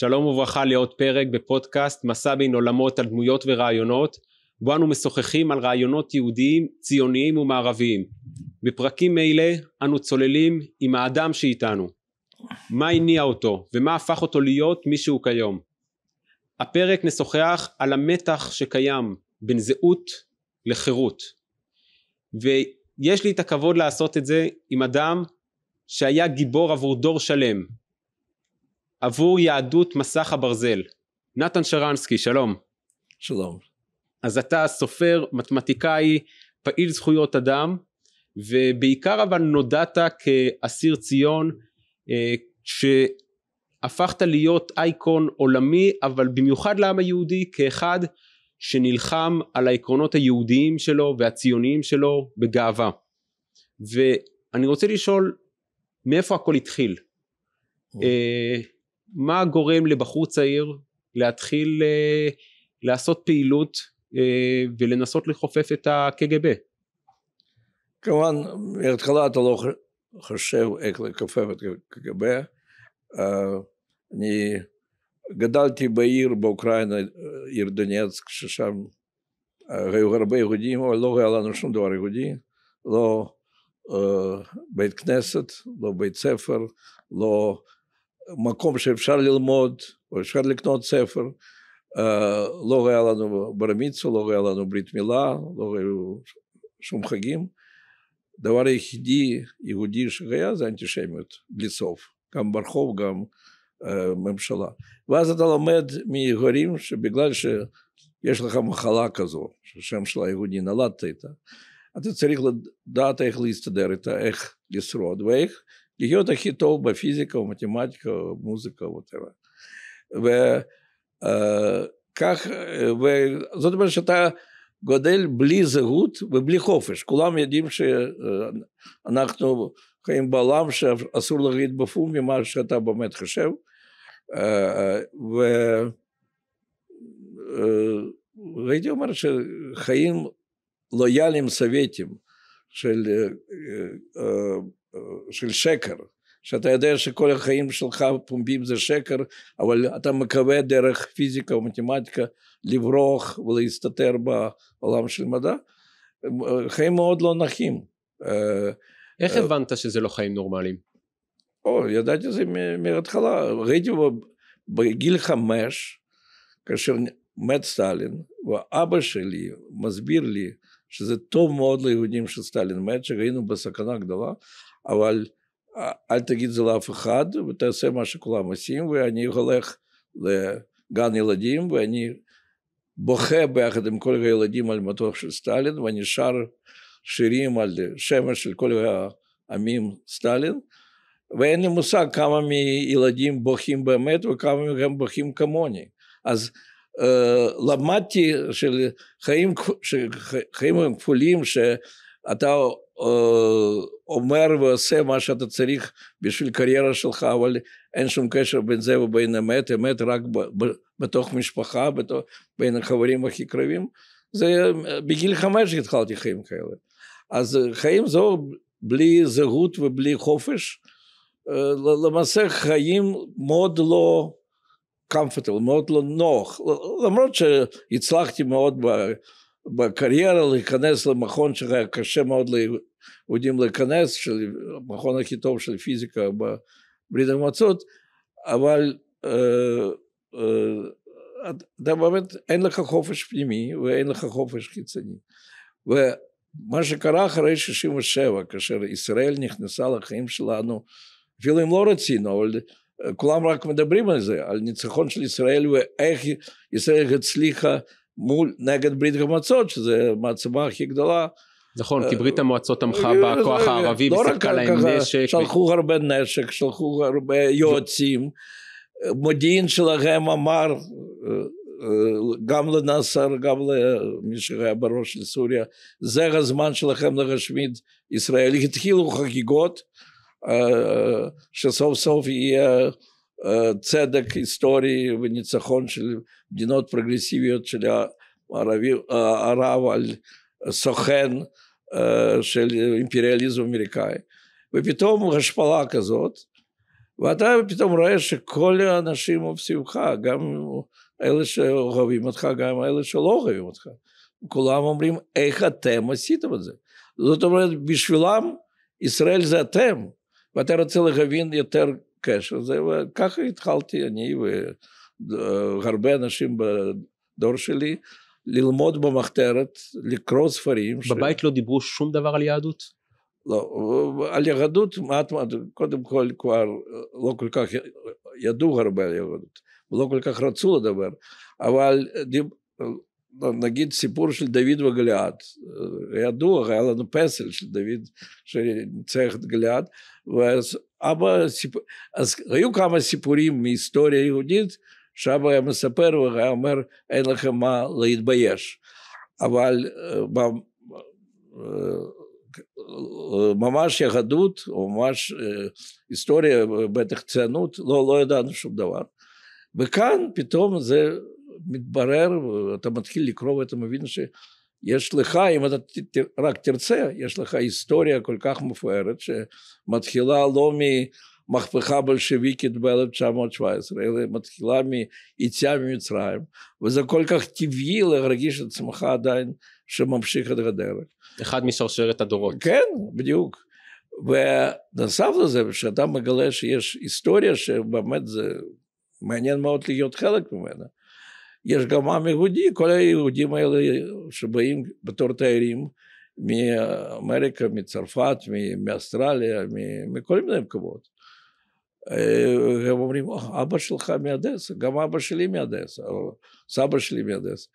שלום וברכה לעוד פרק בפודקאסט מסע בין עולמות על דמויות ורעיונות, בו אנו משוחחים על רעיונות יהודיים, ציוניים ומערביים. בפרקים אלה אנו צוללים עם האדם שאיתנו. מה הניע אותו ומה הפך אותו להיות מי שהוא כיום. הפרק נשוחח על המתח שקיים בין זהות לחירות. ויש לי את הכבוד לעשות את זה עם אדם שהיה גיבור עבור דור שלם עבור יהדות מסך הברזל. נתן שרנסקי, שלום. שלום. אז אתה סופר, מתמטיקאי, פעיל זכויות אדם, ובעיקר אבל נודעת כאסיר ציון, אה, שהפכת להיות אייקון עולמי, אבל במיוחד לעם היהודי, כאחד שנלחם על העקרונות היהודיים שלו והציוניים שלו בגאווה. ואני רוצה לשאול, מאיפה הכל התחיל? מה גורם לבחור צעיר להתחיל אה, לעשות פעילות אה, ולנסות לחופף את הקג"ב? כמובן, מההתחלה אתה לא חושב איך לכופף את הקג"ב. אה, אני גדלתי בעיר באוקראינה, עיר דונייצק, ששם היו הרבה יהודים, אבל לא היה לנו שום דבר יהודי. לא בית כנסת, לא בית ספר, לא מקום שאפשר ללמוד או אפשר לקנות ספר. אה, לא היה לנו בר מצווה, לא היה לנו ברית מילה, לא היו שום חגים. הדבר היחידי יהודי שהיה זה אנטישמיות, בלי סוף. גם ברחוב, גם אה, ממשלה. ואז אתה לומד מהגורים שבגלל שיש לך מחלה כזו, שהשם שלה יהודי, נולדת איתה, אתה צריך לדעת איך להסתדר איתה, איך לשרוד ואיך להיות הכי טוב בפיזיקה או מתמטיקה או מוזיקה או וואטאבר. וכך, וזאת אומרת שאתה גודל בלי זהות ובלי חופש. כולם יודעים שאנחנו חיים בעולם שאסור להגיד בפום ממה שאתה באמת חושב. והייתי אומר שחיים לויאליים סובייטים של אה, של שקר, שאתה יודע שכל החיים שלך פומבים זה שקר, אבל אתה מקווה דרך פיזיקה ומתמטיקה לברוח ולהסתתר בעולם של מדע, חיים מאוד לא נחים. אה, איך אה, הבנת שזה לא חיים נורמליים? או, ידעתי את זה מההתחלה, ראיתי בגיל חמש, כאשר מת סטלין, ואבא שלי מסביר לי שזה טוב מאוד ליהודים שסטלין מת, שהיינו בסכנה גדולה, אבל אה, אל תגיד זה לאף אחד ותעשה מה שכולם עושים ואני הולך לגן ילדים ואני בוכה ביחד עם כל הילדים על מותו של סטלין ואני שר שירים על שמש של כל העמים סטלין ואין לי מושג כמה מילדים בוכים באמת וכמה מהם בוכים כמוני אז Uh, למדתי שחיים, חיים, חיים כפולים שאתה אה, אומר ועושה מה שאתה צריך בשביל קריירה שלך, אבל אין שום קשר בין זה ובין אמת, אמת רק בתוך משפחה, בתוך, בין החברים הכי קרבים. זה בגיל חמש התחלתי חיים כאלה. אז חיים זו בלי זהות ובלי חופש, אה, למעשה חיים מאוד לא קמפטל, מאוד לא נוח, למרות שהצלחתי מאוד ב... בקריירה להיכנס למכון שהיה קשה מאוד הוא ג'ימלה כנס של המכון הכי טוב של פיזיקה בברית המועצות, אבל אתה באמת אין לך חופש פנימי ואין לך חופש חיצוני. ומה שקרה אחרי 67 כאשר ישראל נכנסה לחיים שלנו אפילו אם לא רצינו אבל כולם רק מדברים על זה על ניצחון של ישראל ואיך ישראל הצליחה מול נגד ברית המועצות שזה המעצמה הכי גדולה נכון, אה, כי ברית המועצות תמכה אה, בכוח אה, הערבי לא וסיפקה להם נשק. שלחו הרבה נשק, שלחו הרבה יועצים. מודיעין שלהם אמר גם לנאסר, גם למי שהיה בראש של סוריה, זה הזמן שלכם להשמיד ישראל. התחילו חגיגות שסוף סוף יהיה צדק היסטורי וניצחון של מדינות פרגרסיביות של הערב על סוכן אה, של אימפריאליזם אמריקאי. ופתאום השפלה כזאת, ואתה פתאום רואה שכל האנשים סביבך, גם אלה שאוהבים אותך, גם אלה שלא אוהבים אותך, כולם אומרים איך אתם עשיתם את זה. זאת אומרת, בשבילם ישראל זה אתם, ואתה רוצה להבין יותר קשר לזה, וככה התחלתי אני והרבה אנשים בדור שלי ללמוד במחתרת, לקרוא ספרים. בבית ש... לא דיברו שום דבר על יהדות? לא, על יהדות מעט מעט, קודם כל כבר אה, לא כל כך ידעו הרבה על יהדות, ולא כל כך רצו לדבר, אבל דיב... אה, נגיד סיפור של דוד וגליעד, אה, ידוע, היה לנו פסל של דוד שניצח את גליעד, ואז אבא, סיפ... אז היו כמה סיפורים מהיסטוריה יהודית, שאבא היה מספר והיה אומר, אין לכם מה להתבייש. אבל אה, אה, ממש יהדות, או ממש אה, היסטוריה, בטח ציונות, לא, לא ידענו שום דבר. וכאן פתאום זה מתברר, ואתה מתחיל לקרוא ואתה מבין שיש לך, אם אתה רק תרצה, יש לך היסטוריה כל כך מפוארת, שמתחילה לא מ... המהפכה הבולשביקית ב-1917, אלא מתחילה מיציאה ממצרים, וזה כל כך טבעי להרגיש את עצמך עדיין שממשיך את הדרך. אחד משרשרת הדורות. כן, בדיוק. ונוסף לזה, כשאתה מגלה שיש היסטוריה שבאמת זה מעניין מאוד להיות חלק ממנה. יש גם עם יהודי, כל היהודים האלה שבאים בתור תיירים מאמריקה, מצרפת, מאוסטרליה, מכל מיני מקומות. אה, הם אומרים, אבא שלך מהדס, גם אבא שלי מהדס, סבא שלי מהדס.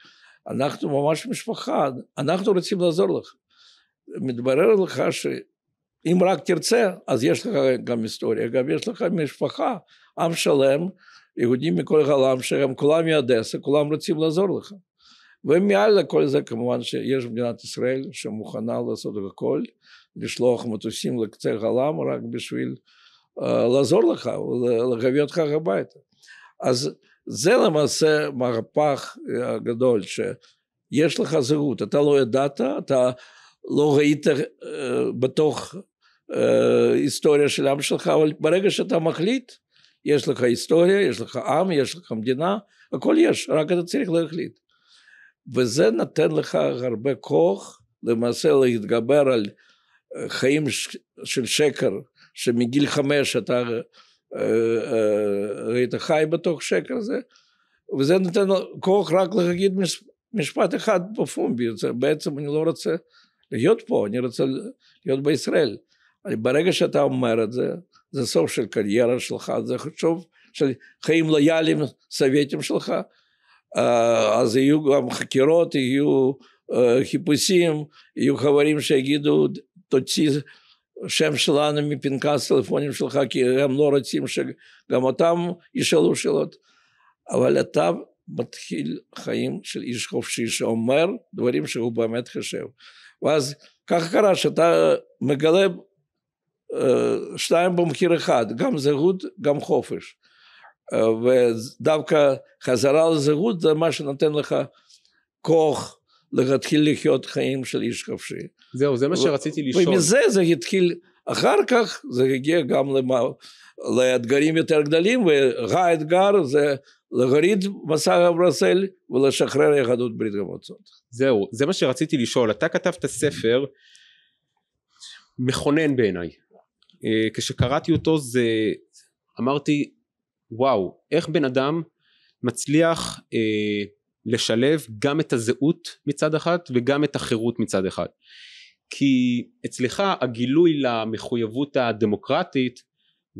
אנחנו ממש משפחה, אנחנו רוצים לעזור לך. מתברר לך שאם רק תרצה, אז יש לך גם היסטוריה, גם יש לך משפחה, עם שלם, יהודים מכל העולם, שהם כולם מהדסה, כולם רוצים לעזור לך. ומעל לכל זה כמובן שיש מדינת ישראל שמוכנה לעשות הכל, לשלוח מטוסים לקצה העולם רק בשביל אה, לעזור לך, להביא אותך הביתה. אז זה למעשה מהפך אה, הגדול, שיש לך זהות, אתה לא ידעת, אתה לא ראית אה, בתוך היסטוריה של העם שלך, אבל ברגע שאתה מחליט, יש לך היסטוריה, יש לך עם, יש לך מדינה, הכל יש, רק אתה צריך להחליט. וזה נותן לך הרבה כוח למעשה להתגבר על חיים של שקר שמגיל חמש אתה אה, אה, ראית חי בתוך שקר הזה, וזה נותן כוח רק להגיד משפט אחד בפומבי, בעצם אני לא רוצה להיות פה, אני רוצה להיות בישראל. ברגע שאתה אומר את זה, זה סוף של קריירה שלך, זה חשוב של חיים לויאליים סובייטים שלך, אה, אז יהיו גם חקירות, יהיו חיפושים, יהיו חברים שיגידו תוציא שם שלנו מפנקס טלפונים שלך, כי הם לא רוצים שגם אותם ישאלו שאלות. אבל אתה מתחיל חיים של איש חופשי שאומר דברים שהוא באמת חושב. ואז ככה קרה שאתה מגלה שניים במחיר אחד, גם זהות, גם חופש. ודווקא חזרה לזהות זה מה שנותן לך כוח להתחיל לחיות חיים של איש חופשי. זהו, זה מה שרציתי לשאול. ומזה זה התחיל, אחר כך זה הגיע גם למה, לאתגרים יותר גדולים, והאתגר זה להוריד מסע הברסל ולשחרר יחדות ברית המועצות. זהו, זה מה שרציתי לשאול. אתה כתבת ספר מכונן בעיניי. אה, כשקראתי אותו זה, אמרתי, וואו, איך בן אדם מצליח אה, לשלב גם את הזהות מצד אחד וגם את החירות מצד אחד כי אצלך הגילוי למחויבות הדמוקרטית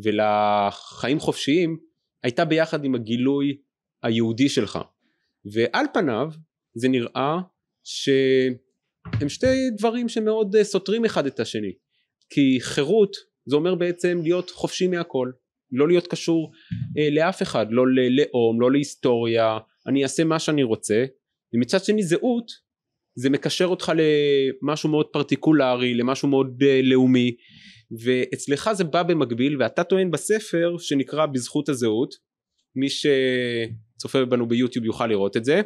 ולחיים חופשיים הייתה ביחד עם הגילוי היהודי שלך ועל פניו זה נראה שהם שתי דברים שמאוד אה, סותרים אחד את השני כי חירות זה אומר בעצם להיות חופשי מהכל לא להיות קשור אה, לאף אחד לא ללאום לא להיסטוריה אני אעשה מה שאני רוצה ומצד שני זהות זה מקשר אותך למשהו מאוד פרטיקולרי למשהו מאוד uh, לאומי ואצלך זה בא במקביל ואתה טוען בספר שנקרא בזכות הזהות מי שצופה בנו ביוטיוב יוכל לראות את זה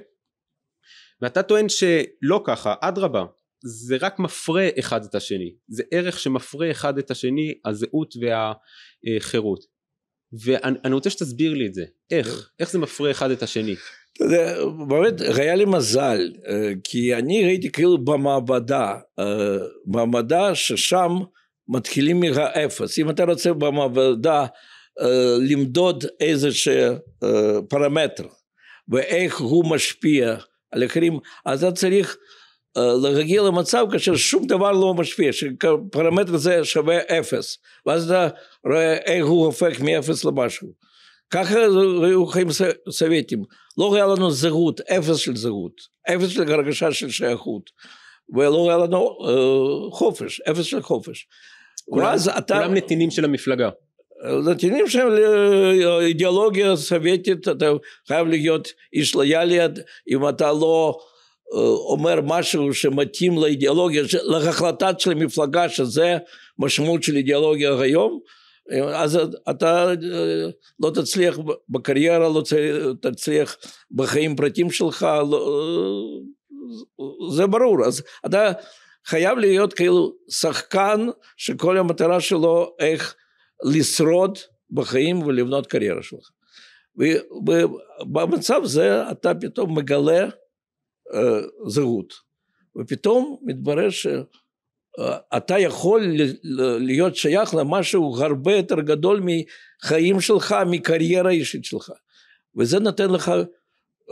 ואתה טוען שלא ככה אדרבה זה רק מפרה אחד את השני זה ערך שמפרה אחד את השני הזהות והחירות ואני רוצה שתסביר לי את זה איך איך זה מפרה אחד את השני באמת, היה לי מזל, אה, כי אני ראיתי כאילו במעבדה, אה, במעבדה ששם מתחילים מהאפס. אם אתה רוצה במעבדה אה, למדוד איזה פרמטר ואיך הוא משפיע על אחרים, אז אתה צריך להגיע למצב כאשר שום דבר לא משפיע, שפרמטר זה שווה אפס, ואז אתה רואה איך הוא הופך מאפס למשהו. ככה היו חיים סובייטים. לא היה לנו זהות, אפס של זהות, אפס של הרגשה של שייכות. ולא היה לנו אה, חופש, אפס של חופש. כולם, ואז אתה... כולם נתינים של המפלגה. נתינים שהם אידיאולוגיה סובייטית, אתה חייב להיות איש לויאלי, אם אתה לא אומר משהו שמתאים לאידיאולוגיה, להחלטה של המפלגה, שזה משמעות של אידיאולוגיה היום, אז אתה אה, לא תצליח בקריירה, לא תצליח בחיים פרטיים שלך, לא, זה ברור. אז אתה חייב להיות כאילו שחקן שכל המטרה שלו איך לשרוד בחיים ולבנות קריירה שלך. ובמצב זה אתה פתאום מגלה אה, זהות. ופתאום מתברר ש... אה, אתה יכול להיות שייך למשהו הרבה יותר גדול מחיים שלך, מקריירה אישית שלך. וזה נותן לך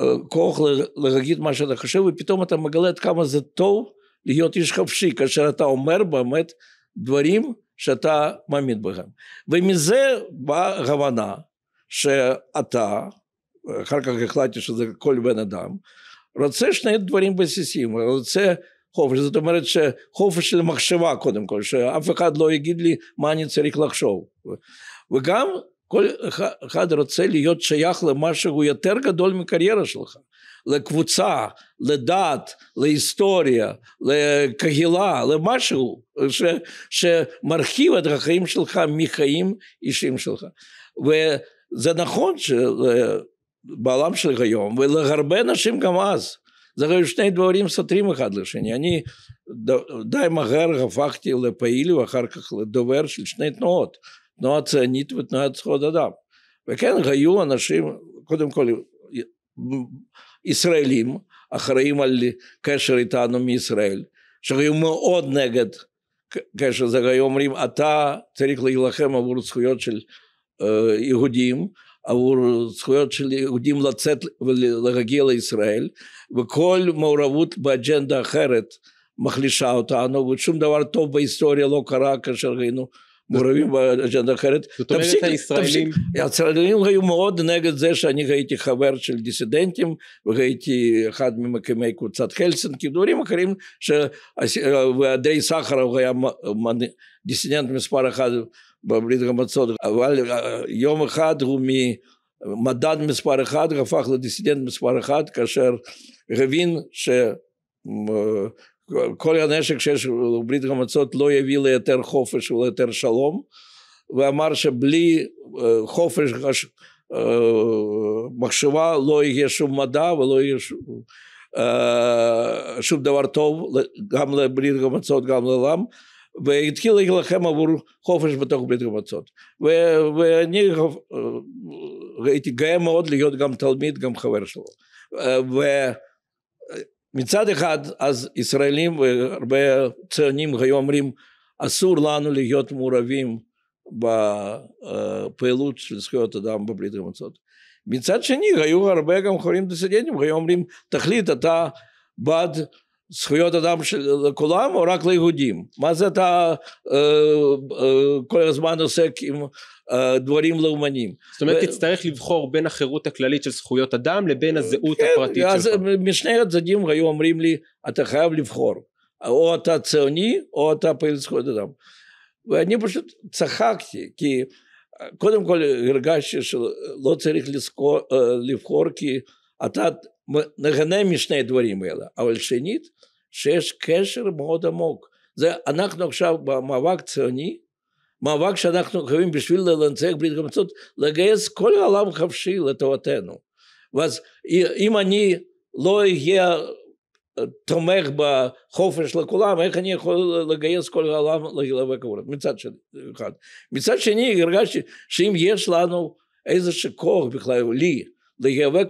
אה, כוח להגיד מה שאתה חושב, ופתאום אתה מגלה עד כמה זה טוב להיות איש חופשי, כאשר אתה אומר באמת דברים שאתה מאמין בהם. ומזה באה הבנה שאתה, אחר כך החלטתי שזה כל בן אדם, רוצה שני דברים בסיסיים, רוצה חופש, זאת אומרת שחופש של מחשבה קודם כל, שאף אחד לא יגיד לי מה אני צריך לחשוב. וגם כל אחד רוצה להיות שייך למשהו יותר גדול מקריירה שלך, לקבוצה, לדת, להיסטוריה, לקהילה, למשהו ש, שמרחיב את החיים שלך מחיים אישיים שלך. וזה נכון שבעולם אה, של היום, ולהרבה אנשים גם אז, זה הרי שני דברים סותרים אחד לשני. אני די מהר הפכתי לפעיל ואחר כך לדובר של שני תנועות, תנועה ציונית ותנועת זכויות אדם. וכן היו אנשים, קודם כל ישראלים, אחראים על קשר איתנו מישראל, שהיו מאוד נגד קשר, זה היו אומרים אתה צריך להילחם עבור זכויות של יהודים עבור זכויות של יהודים לצאת ולהגיע לישראל וכל מעורבות באג'נדה אחרת מחלישה אותנו ושום דבר טוב בהיסטוריה לא קרה כאשר היינו מעורבים באג'נדה אחרת. זאת אומרת תפסיק, הישראלים... תפסיק, הישראלים היו מאוד נגד זה שאני הייתי חבר של דיסידנטים והייתי אחד ממקימי קבוצת חלסינקי, דברים אחרים שעדי סחרוב היה דיסידנט מספר אחת בברית המצות, אבל אה, יום אחד הוא ממדד מספר אחד הפך לדיסידנט מספר אחד כאשר הבין שכל אה, הנשק שיש בברית המצות לא יביא ליותר חופש וליותר שלום ואמר שבלי אה, חופש מחשבה לא יהיה שום מדע ולא יהיה שום, שום דבר טוב גם לברית המצות גם לעולם והתחיל להילחם עבור חופש בתוך ברית המועצות ואני הייתי אה, גאה מאוד להיות גם תלמיד גם חבר שלו אה, ומצד אחד אז ישראלים והרבה ציונים היו אומרים אסור לנו להיות מעורבים בפעילות של זכויות אדם בברית המועצות מצד שני היו הרבה גם חברים דיסידנטים, היו אומרים תחליט אתה בעד זכויות אדם לכולם או רק ליהודים? מה זה אתה אה, אה, כל הזמן עוסק עם אה, דברים לאומנים? זאת אומרת ו... תצטרך לבחור בין החירות הכללית של זכויות אדם לבין הזהות כן, הפרטית אז משני הצדדים היו אומרים לי אתה חייב לבחור או אתה ציוני או אתה פעיל זכויות אדם ואני פשוט צחקתי כי קודם כל הרגשתי שלא צריך לזכור, לבחור כי אתה נגנה משני דברים האלה, אבל שנית, שיש קשר מאוד עמוק. זה אנחנו עכשיו במאבק ציוני, מאבק שאנחנו חייבים בשביל לנצח ברית המצוות, לגייס כל העולם חופשי לטובתנו. ואז אם אני לא אהיה תומך בחופש לכולם, איך אני יכול לגייס כל העולם להילבק עבורו? מצד אחד. מצד שני, הרגשתי שאם יש לנו איזה שכוח בכלל, לי, להיאבק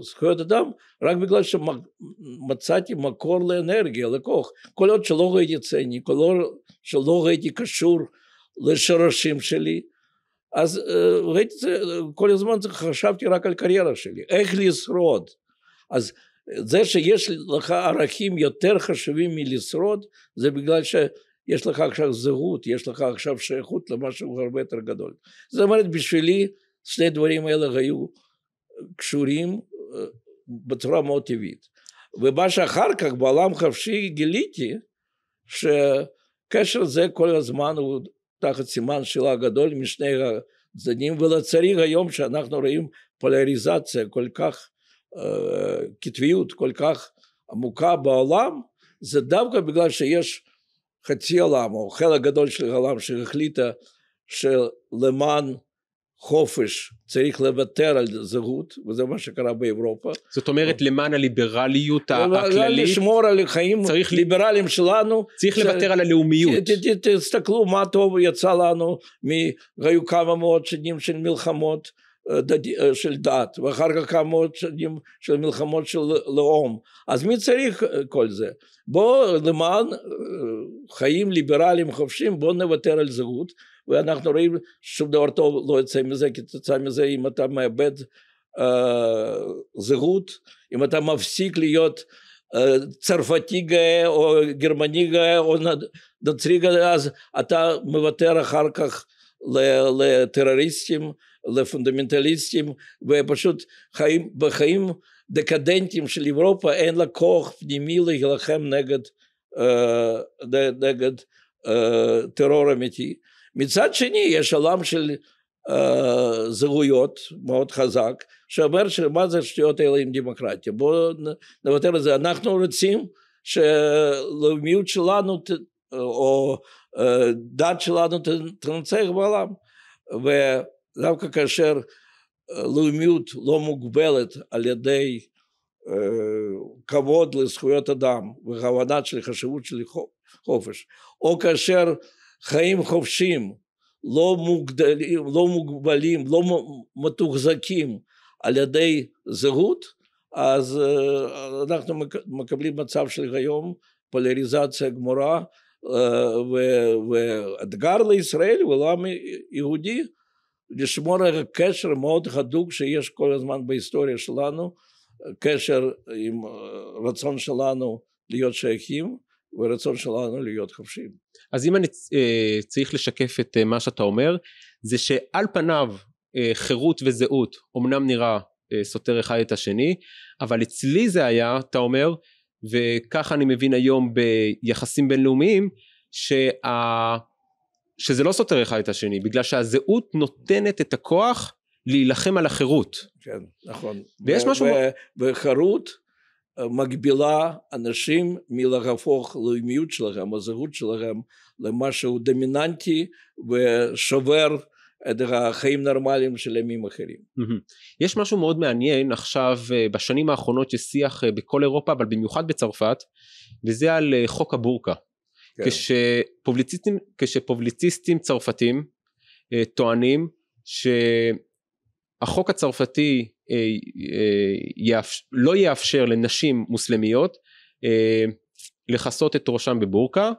זכויות אדם רק בגלל שמצאתי מקור לאנרגיה, לכוח. כל עוד שלא הייתי ציני, כל עוד שלא הייתי קשור לשורשים שלי, אז הייתי, אה, כל הזמן חשבתי רק על קריירה שלי, איך לשרוד. אז זה שיש לך ערכים יותר חשובים מלשרוד, זה בגלל ש... יש לך עכשיו זהות, יש לך עכשיו שייכות למשהו הרבה יותר גדול. זאת אומרת, בשבילי שני הדברים האלה היו קשורים אה, בצורה מאוד טבעית. ומה שאחר כך בעולם חופשי גיליתי שקשר זה כל הזמן הוא תחת סימן שאלה גדול משני הצדדים ולצערי היום שאנחנו רואים פולריזציה כל כך קטביות אה, כל כך עמוקה בעולם זה דווקא בגלל שיש חצי עולם או חלק גדול של העולם שהחליטה שלמען של חופש צריך לוותר על זהות וזה מה שקרה באירופה. זאת אומרת למען הליברליות לא הכללית. לשמור על החיים ליברליים שלנו. צריך לוותר על הלאומיות. תסתכלו מה טוב יצא לנו היו כמה מאות שנים של מלחמות אה, אה, של דת ואחר כך כמה מאות שנים של מלחמות של לאום. אז מי צריך אה, כל זה? בואו למען חיים ליברליים חופשיים בואו נוותר על זהות ואנחנו רואים שום דבר טוב לא יוצא מזה, כתוצאה מזה אם אתה מאבד אה, זהות, אם אתה מפסיק להיות אה, צרפתי גאה או גרמני גאה או נוצרי גאה, אז אתה מוותר אחר כך לטרוריסטים, לפונדמנטליסטים, ופשוט חיים, בחיים דקדנטים של אירופה אין לה כוח פנימי להילחם נגד, אה, נגד אה, טרור אמיתי. מצד שני יש עולם של אה, זהויות מאוד חזק שאומר שמה זה השטויות האלה עם דמוקרטיה בואו נוותר על זה אנחנו רוצים שלאומיות שלנו ת, או אה, דת שלנו תנצח בעולם ודווקא כאשר אה, לאומיות לא מוגבלת על ידי אה, כבוד לזכויות אדם והבנה של חשיבות של חופש או כאשר חיים חופשיים, לא מוגדלים, לא מוגבלים, לא מתוחזקים על ידי זהות, אז אה, אנחנו מקבלים מצב של היום פולריזציה גמורה אה, ואתגר לישראל ולעם יהודי לשמור על קשר מאוד הדוק שיש כל הזמן בהיסטוריה שלנו, קשר עם אה, רצון שלנו להיות שייכים ורצון שלנו להיות חופשיים. אז אם אני אה, צריך לשקף את אה, מה שאתה אומר, זה שעל פניו אה, חירות וזהות אמנם נראה סותר אחד את השני, אבל אצלי זה היה, אתה אומר, וככה אני מבין היום ביחסים בינלאומיים, שה... שזה לא סותר אחד את השני, בגלל שהזהות נותנת את הכוח להילחם על החירות. כן, נכון. ויש ו- משהו... ו- וחירות מגבילה אנשים מלהפוך לאומיות שלהם, הזהות שלהם, למשהו דומיננטי ושובר את החיים הנורמליים של ימים אחרים. יש משהו מאוד מעניין עכשיו אה, בשנים האחרונות ששיח אה, בכל אירופה אבל במיוחד בצרפת וזה על אה, חוק הבורקה. כן. כשפובליציסטים, כשפובליציסטים צרפתים טוענים ש... החוק הצרפתי אה, אה, לא יאפשר לנשים מוסלמיות אה, לכסות את ראשם בבורקה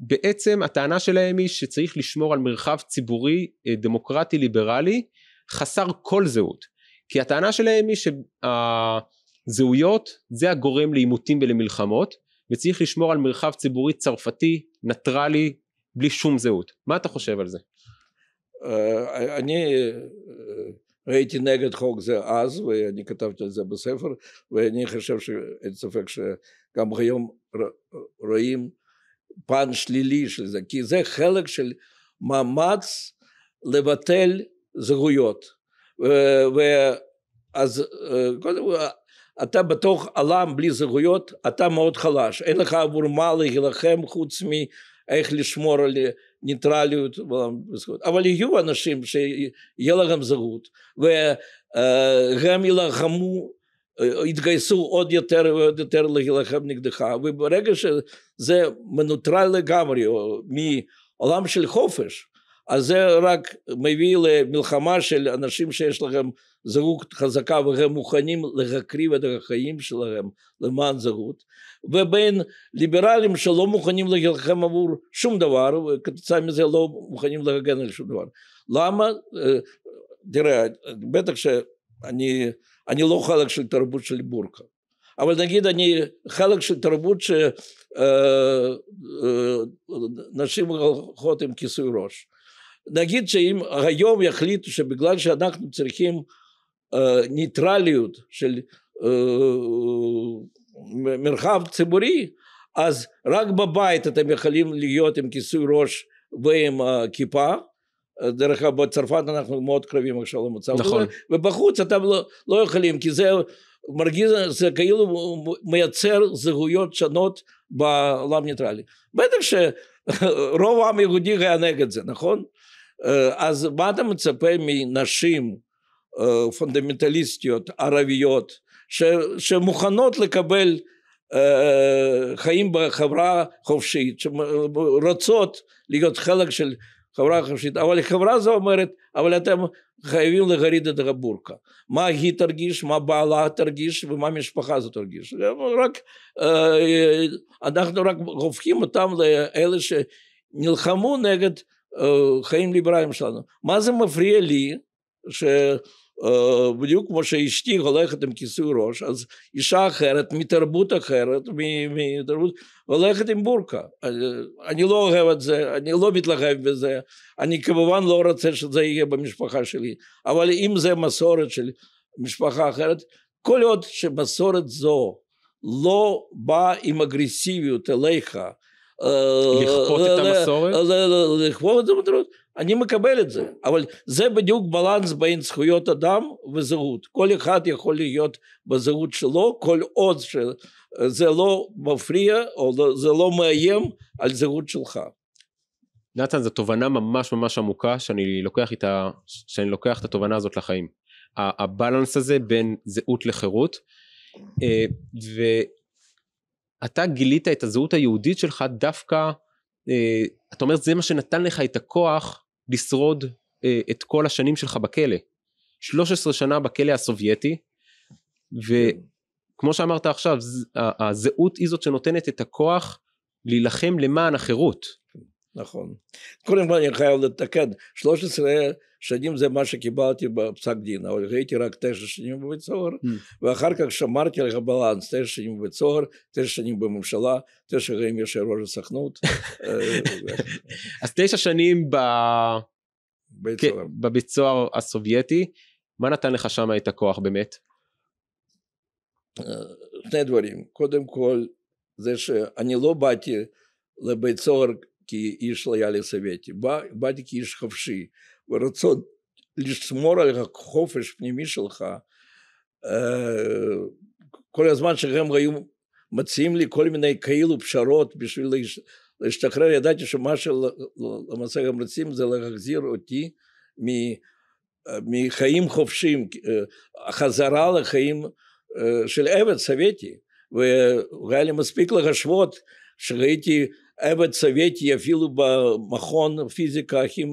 ובעצם הטענה שלהם היא שצריך לשמור על מרחב ציבורי דמוקרטי ליברלי חסר כל זהות כי הטענה שלהם היא שהזהויות זה הגורם לעימותים ולמלחמות וצריך לשמור על מרחב ציבורי צרפתי ניטרלי בלי שום זהות מה אתה חושב על זה? אני ראיתי נגד חוק זה אז ואני כתבתי על זה בספר ואני חושב שאין ספק שגם היום רואים פן שלילי של זה כי זה חלק של מאמץ לבטל זהויות ואז קודם כל אתה בתוך עולם בלי זהויות אתה מאוד חלש אין לך עבור מה להילחם חוץ מאיך לשמור על ניטרליות בזכות. אבל יהיו אנשים שיהיה להם זהות והם ילחמו יתגייסו עוד יותר ועוד יותר להילחם נגדך וברגע שזה מנוטרל לגמרי מעולם של חופש אז זה רק מביא למלחמה של אנשים שיש להם זרות חזקה והם מוכנים להקריב את החיים שלהם למען זרות ובין ליברלים שלא מוכנים להילחם עבור שום דבר וכתוצאה מזה לא מוכנים להגן על שום דבר. למה? אה, תראה, בטח שאני אני לא חלק של תרבות של בורקה אבל נגיד אני חלק של תרבות שנשים אה, אה, הולכות עם כיסוי ראש. נגיד שאם היום יחליטו שבגלל שאנחנו צריכים ניטרליות של מרחב ציבורי, אז רק בבית אתם יכולים להיות עם כיסוי ראש ועם כיפה. דרך אגב, בצרפת אנחנו מאוד קרבים עכשיו למצב נכון. ובחוץ אתם לא, לא יכולים, כי זה מרגיז, זה כאילו מייצר זהויות שונות בעולם ניטרלי. בטח שרוב העם היהודי היה נגד זה, נכון? אז מה אתה מצפה מנשים פונדמנטליסטיות ערביות ש, שמוכנות לקבל uh, חיים בחברה חופשית שרוצות להיות חלק של חברה חופשית אבל החברה הזו אומרת אבל אתם חייבים להוריד את הבורקה מה היא תרגיש מה בעלה תרגיש ומה המשפחה הזו תרגיש רק uh, אנחנו רק הופכים אותם לאלה שנלחמו נגד uh, חיים ליברליים שלנו מה זה מפריע לי ש... בדיוק כמו שאשתי הולכת עם כיסוי ראש, אז אישה אחרת, מתרבות אחרת, מתרבות, הולכת עם בורקה. אני אני לא אוהב את זה, אני לא מתלהב בזה, אני כמובן לא רוצה שזה יהיה במשפחה שלי, אבל אם זה מסורת של משפחה אחרת, כל עוד שמסורת זו לא באה עם אגרסיביות אליך, לכפות את המסורת? לכפות את המסורת, אני מקבל את זה, אבל זה בדיוק בלנס בין זכויות אדם וזהות. כל אחד יכול להיות בזהות שלו, כל עוד שזה לא מפריע או לא- זה לא מאיים על זהות שלך. נתן, זו תובנה ממש ממש עמוקה שאני לוקח, איתה, שאני לוקח את התובנה הזאת לחיים. הבלנס הזה בין זהות לחירות, אה, ואתה גילית את הזהות היהודית שלך דווקא אה, אתה אומר זה מה שנתן לך את הכוח לשרוד אה, את כל השנים שלך בכלא. 13 שנה בכלא הסובייטי, וכמו שאמרת עכשיו, הזהות היא זאת שנותנת את הכוח להילחם למען החירות. נכון. קודם כל אני חייב לתקן, 13 שנים זה מה שקיבלתי בפסק דין, אבל הייתי רק תשע שנים בבית סוהר, mm. ואחר כך שמרתי לך בלנס, תשע שנים בבית סוהר, תשע שנים בממשלה, תשע שנים יושב ראש הסוכנות. אה, אז תשע שנים ב... בית סוהר. בבית סוהר הסובייטי, מה נתן לך שם את הכוח באמת? אה, שני דברים, קודם כל זה שאני לא באתי לבית סוהר כי איש לא היה לסוויטי, בא, באתי כאיש חופשי, ורצון לשמור על החופש פנימי שלך, כל הזמן שהם היו מציעים לי כל מיני כאילו פשרות בשביל להשתחרר, ידעתי שמה שלמעשה הם רוצים זה להחזיר אותי מ... מחיים חופשיים, חזרה לחיים של עבד סובייטי, והיה לי מספיק לחשבות שראיתי עבד סובייטי אפילו במכון פיזיקה הכי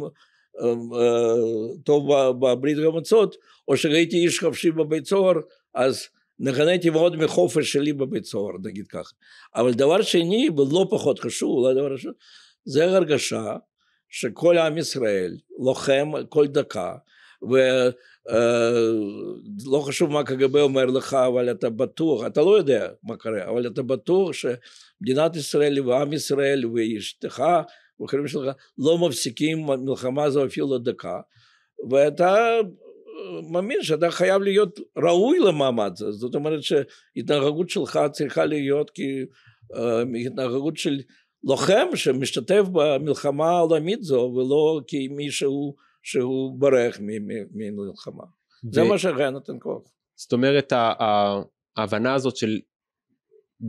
טוב בברית המצות או שראיתי איש חופשי בבית סוהר אז נהניתי מאוד מחופש שלי בבית סוהר נגיד ככה אבל דבר שני ולא פחות חשוב אולי דבר ראשון זה הרגשה שכל עם ישראל לוחם כל דקה ו... אה, לא חשוב מה קג"ב אומר לך, אבל אתה בטוח, אתה לא יודע מה קרה, אבל אתה בטוח שמדינת ישראל ועם ישראל ואשתך וחברים שלך לא מפסיקים מלחמה זו אפילו לא דקה, ואתה אה, מאמין שאתה חייב להיות ראוי למעמד הזה, זאת אומרת שהתנהגות שלך צריכה להיות כהתנהגות אה, של לוחם שמשתתף במלחמה העולמית זו ולא כמישהו שהוא ברח ממלחמה. ו... זה מה שהיה נותן כוח. זאת אומרת ההבנה הזאת של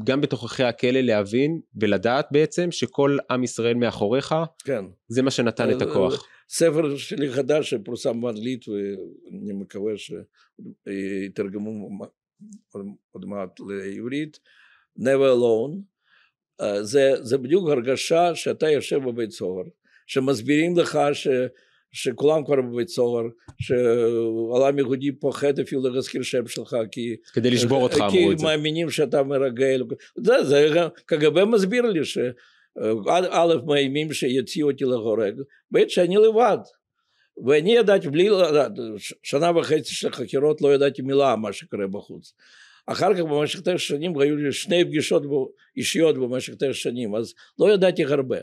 גם בתוככי הכלא להבין ולדעת בעצם שכל עם ישראל מאחוריך, כן. זה מה שנתן את הכוח. אה, ספר שלי חדש שפורסם באנגלית ואני מקווה שיתרגמו עוד מעט לעברית, never alone, אה, זה, זה בדיוק הרגשה שאתה יושב בבית סוהר, שמסבירים לך ש... שכולם כבר בבית סוהר, שעלה מגודי פוחד אפילו להזכיר שם שלך כי כדי לשבור אותך אמרו את זה כי מאמינים שאתה מרגל זה, זה קג"ב מסביר לי שא' מאיימים שיוציאו אותי להורג ב' שאני לבד ואני ידעתי בלי לדעת שנה וחצי של חקירות לא ידעתי מילה מה שקורה בחוץ אחר כך במשך תשע שנים היו לי שני פגישות אישיות במשך תשע שנים אז לא ידעתי הרבה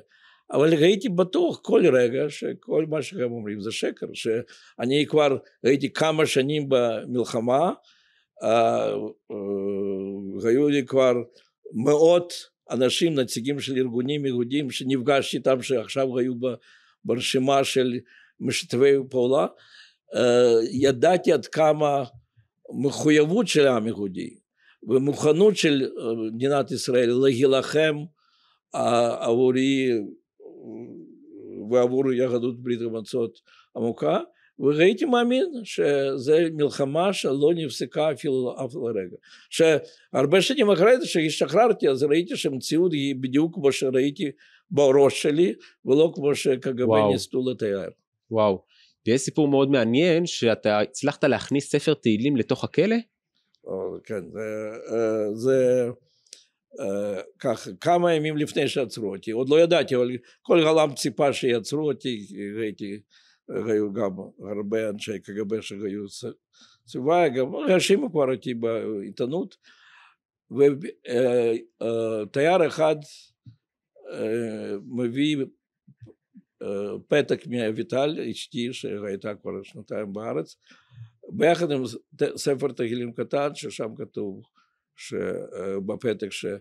אבל הייתי בטוח כל רגע שכל מה שהם אומרים זה שקר, שאני כבר הייתי כמה שנים במלחמה, אה, אה, היו לי כבר מאות אנשים, נציגים של ארגונים יהודים שנפגשתי איתם שעכשיו היו ברשימה של משתפי פעולה, אה, ידעתי עד כמה מחויבות של העם היהודי ומוכנות של מדינת ישראל להילחם עבורי ועבור יהדות ברית המועצות עמוקה והייתי מאמין שזו מלחמה שלא נפסקה אפילו אף לרגע. שהרבה שנים אחרי זה שהשתחררתי אז ראיתי שהמציאות היא בדיוק כמו שראיתי בראש שלי ולא כמו שקג"ב ניסו לתאר. וואו. ויש סיפור מאוד מעניין שאתה הצלחת להכניס ספר תהילים לתוך הכלא? כן, זה... אה, זה ככה, כמה ימים לפני שעצרו אותי, עוד לא ידעתי, אבל כל העולם ציפה שיעצרו אותי, ראיתי, היו גם הרבה אנשי קג"ב שהיו סביבה, גם האשימו כבר אותי בעיתונות, ותייר אחד מביא פתק מאביטל, אשתי שהייתה כבר שנתיים בארץ, ביחד עם ספר תהילים קטן ששם כתוב שבפתק שזה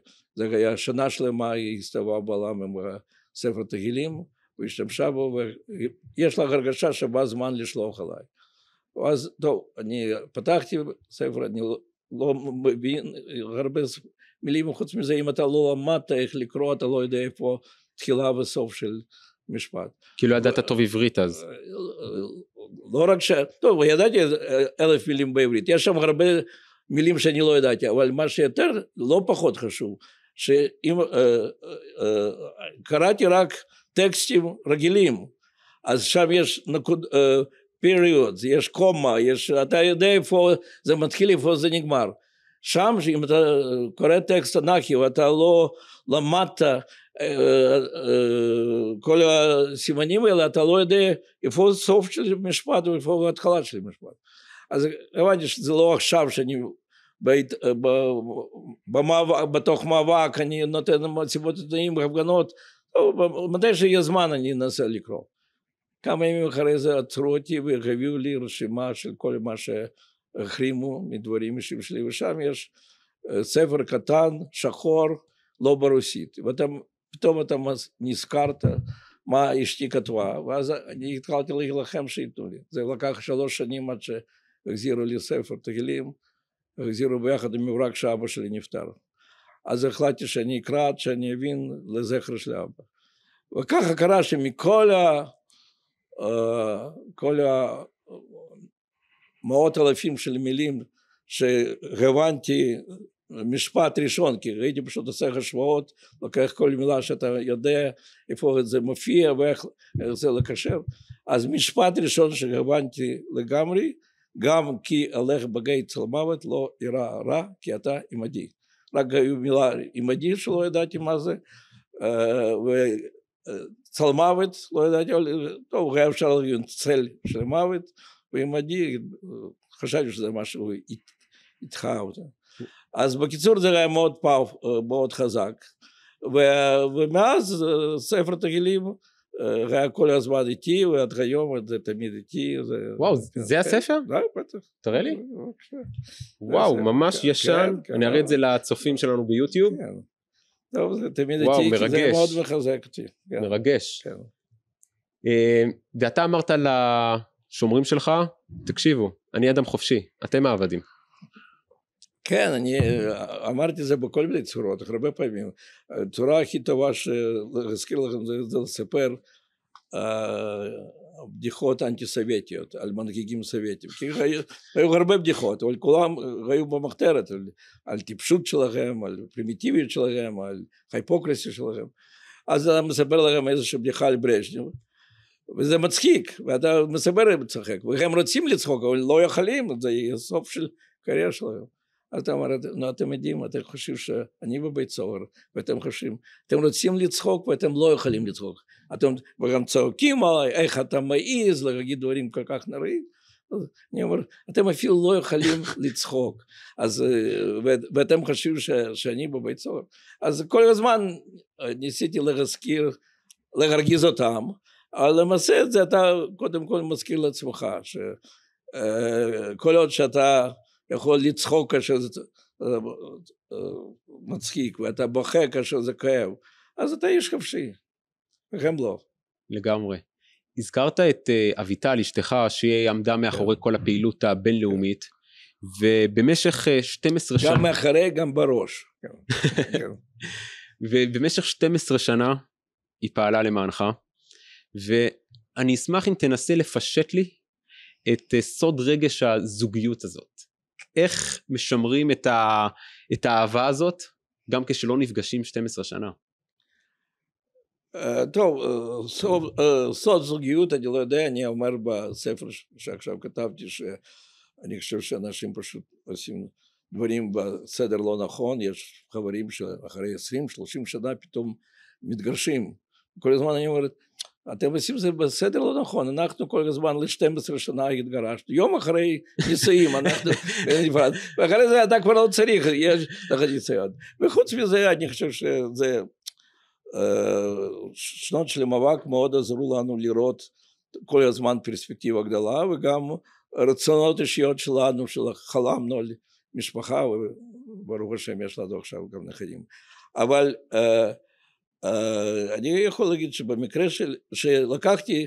היה שנה שלמה היא הסתובבה בעולם עם ספר תהילים והשתמשה בו ויש לך הרגשה שבא זמן לשלוח עליי אז טוב אני פתחתי ספר אני לא מבין הרבה מילים חוץ מזה אם אתה לא למדת איך לקרוא אתה לא יודע איפה תחילה וסוף של משפט. כאילו ידעת טוב עברית אז. לא רק ש... טוב, ידעתי אלף מילים בעברית, יש שם הרבה מילים שאני לא ידעתי, אבל מה שיותר, לא פחות חשוב, שאם אה, אה, אה קראתי רק טקסטים רגילים, אז שם יש נקוד, אה, יש קומה, יש, אתה יודע איפה זה מתחיל, איפה זה נגמר. שם, אם אתה קורא טקסט תנ"כי ואתה לא למדת אה, אה, כל הסימנים האלה, אתה לא יודע איפה הסוף של משפט ואיפה ההתחלה של משפט. אז הבנתי שזה לא עכשיו שאני בית, אה, ב, במאבק, בתוך מאבק, אני נותן מסיבות עיתונאים, הפגנות, מתי שיהיה זמן אני אנסה לקרוא. כמה ימים אחרי זה עצרו אותי והביאו לי רשימה של כל מה שהחרימו מדברים אישיים שלי, ושם יש אה, ספר קטן, שחור, לא ברוסית. ואתה, פתאום אתה נזכרת מה אשתי כתבה, ואז אני התחלתי להילחם שייתנו לי. זה לקח שלוש שנים עד שהחזירו לי ספר תהילים. החזירו ביחד עם מברק שאבא שלי נפטר. אז החלטתי שאני אקרא עד שאני אבין לזכר של אבא. וככה קרה שמכל ה... אה, כל המאות אלפים של מילים שהבנתי משפט ראשון, כי ראיתי פשוט עושה השוואות, לוקח כל מילה שאתה יודע איפה זה מופיע ואיך זה לקשר, אז משפט ראשון שהבנתי לגמרי גם כי אלך בגי צל מוות לא יראה רע כי אתה עמדי. רק היו מילה עמדי שלא ידעתי מה זה אה, וצל אה, מוות לא ידעתי, אה, טוב היה אפשר להגיד צל של מוות ועמדי חשבתי שזה משהו איתך אותה. אז בקיצור זה היה מאוד פאו, מאוד חזק ומאז ספר תגילים אה, היה כל הזמן איתי, ועד היום זה תמיד איתי. וואו, זה כן. הספר? אה, בטח. תראה לי. אה, אוקיי. וואו, ממש כן, ישן, כן, אני אראה את זה לצופים שלנו ביוטיוב. טוב, זה תמיד איתי, כי זה מאוד מחזק אותי. מרגש. ואתה אמרת לשומרים שלך, תקשיבו, אני אדם חופשי, אתם העבדים. כן, אני אה, אמרתי זה בכל מיני צורות, הרבה פעמים. הצורה הכי טובה שהזכיר לכם זה, זה לספר אה, בדיחות אנטי סובייטיות על מנהיגים סובייטים כי היו, היו הרבה בדיחות אבל כולם היו במחתרת על, על טיפשות שלכם על פרימיטיביות שלכם על היפוקרסיה שלכם אז אני מספר לכם איזושהי בדיחה על ברז'ניב וזה מצחיק ואתה מספר להם לצחק והם רוצים לצחוק אבל לא יכולים זה יהיה סוף של קריירה שלהם אז אתה אומר, נו אתם יודעים, אתם חושבים שאני בבית סוהר, ואתם חושבים, אתם רוצים לצחוק ואתם לא יכולים לצחוק. אתם גם צועקים עליי, איך אתה מעז להגיד דברים כל כך נוראים. אני אומר, אתם אפילו לא יכולים לצחוק, אז, ואתם חושבים ש- שאני בבית סוהר. אז כל הזמן ניסיתי להזכיר, להרגיז אותם, אבל למעשה את זה אתה קודם כל מזכיר לעצמך, שכל עוד שאתה יכול לצחוק כאשר זה אה, אה, מצחיק, ואתה בוכה כאשר זה כאב, אז אתה איש חופשי, וכן לא. לגמרי. הזכרת את אה, אביטל, אשתך, שהיא עמדה כן. מאחורי כל הפעילות כן. הבינלאומית, ובמשך 12 שנה... גם מאחורי, גם בראש. כן. ובמשך 12 שנה היא פעלה למענך, ואני אשמח אם תנסה לפשט לי את סוד רגש הזוגיות הזאת. איך משמרים את, ה, את האהבה הזאת גם כשלא נפגשים 12 שנה? אה, טוב, אה, אה, סוד זוגיות, אני לא יודע, אני אומר בספר שעכשיו כתבתי שאני חושב שאנשים פשוט עושים דברים בסדר לא נכון, יש חברים שאחרי 20-30 שנה פתאום מתגרשים. כל הזמן אני אומר, אתם עושים זה בסדר לא נכון, אנחנו כל הזמן ל-12 שנה התגרשנו, יום אחרי נישואים אנחנו נפרד, ואחרי זה אתה כבר לא צריך, יש לך ניסיון. וחוץ מזה אני חושב שזה, אה, שנות של מאבק מאוד עזרו לנו לראות כל הזמן פרספקטיבה גדולה וגם רצונות אישיות שלנו, שחלמנו על משפחה, וברוך השם יש לנו עכשיו גם נכדים. אבל uh, אני э, יכול להגיד שבמקרה של, שלקחתי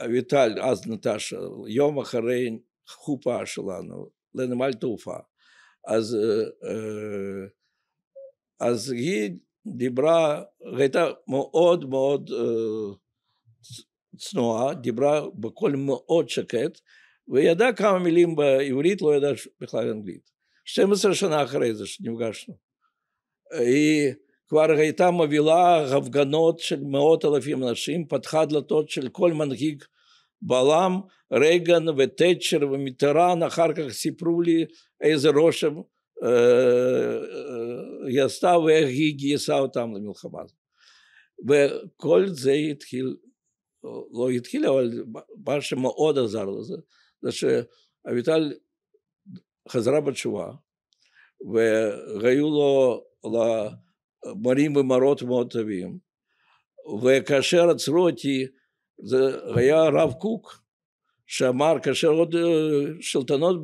אביטל, אז נטשה, יום אחרי חופה שלנו לנמל תעופה, אז, אז היא דיברה, הייתה מאוד מאוד צנועה, דיברה בקול מאוד שקט, וידעה כמה מילים בעברית, לא ידעה בכלל אנגלית. 12 שנה אחרי זה שנפגשנו. היא כבר הייתה מובילה הפגנות של מאות אלפים אנשים, פתחה דלתות של כל מנהיג בעולם, רייגן וטאצ'ר ומיטרן, אחר כך סיפרו לי איזה רושם אה, אה, היא עשתה ואיך היא גייסה אותם למלחמה הזאת. וכל זה התחיל, לא התחיל, אבל מה שמאוד עזר לזה, זה שאביטל חזרה בתשובה, והיו לו מורים ומורות מאוד טובים וכאשר עצרו אותי זה היה הרב קוק שאמר כאשר עוד אה, שלטונות